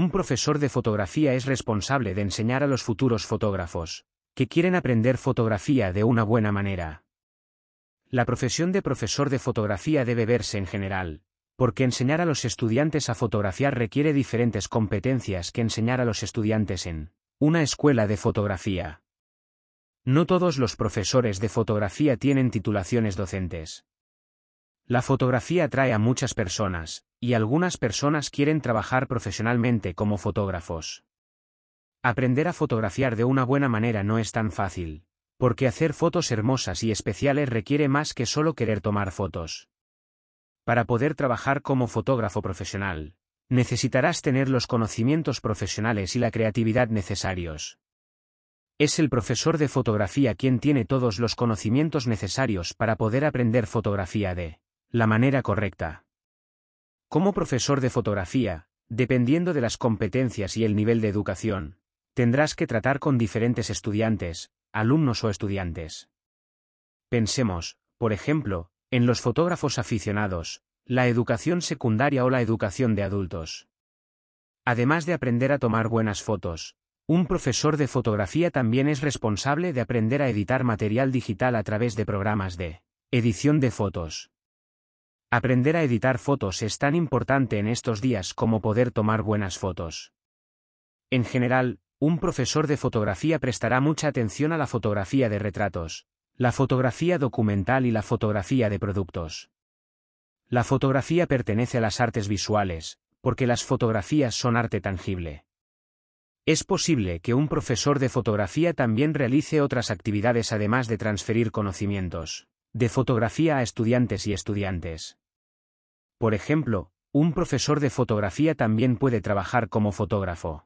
Un profesor de fotografía es responsable de enseñar a los futuros fotógrafos que quieren aprender fotografía de una buena manera. La profesión de profesor de fotografía debe verse en general, porque enseñar a los estudiantes a fotografiar requiere diferentes competencias que enseñar a los estudiantes en una escuela de fotografía. No todos los profesores de fotografía tienen titulaciones docentes. La fotografía atrae a muchas personas, y algunas personas quieren trabajar profesionalmente como fotógrafos. Aprender a fotografiar de una buena manera no es tan fácil, porque hacer fotos hermosas y especiales requiere más que solo querer tomar fotos. Para poder trabajar como fotógrafo profesional, necesitarás tener los conocimientos profesionales y la creatividad necesarios. Es el profesor de fotografía quien tiene todos los conocimientos necesarios para poder aprender fotografía de la manera correcta. Como profesor de fotografía, dependiendo de las competencias y el nivel de educación, tendrás que tratar con diferentes estudiantes, alumnos o estudiantes. Pensemos, por ejemplo, en los fotógrafos aficionados, la educación secundaria o la educación de adultos. Además de aprender a tomar buenas fotos, un profesor de fotografía también es responsable de aprender a editar material digital a través de programas de edición de fotos, Aprender a editar fotos es tan importante en estos días como poder tomar buenas fotos. En general, un profesor de fotografía prestará mucha atención a la fotografía de retratos, la fotografía documental y la fotografía de productos. La fotografía pertenece a las artes visuales, porque las fotografías son arte tangible. Es posible que un profesor de fotografía también realice otras actividades además de transferir conocimientos de fotografía a estudiantes y estudiantes. Por ejemplo, un profesor de fotografía también puede trabajar como fotógrafo.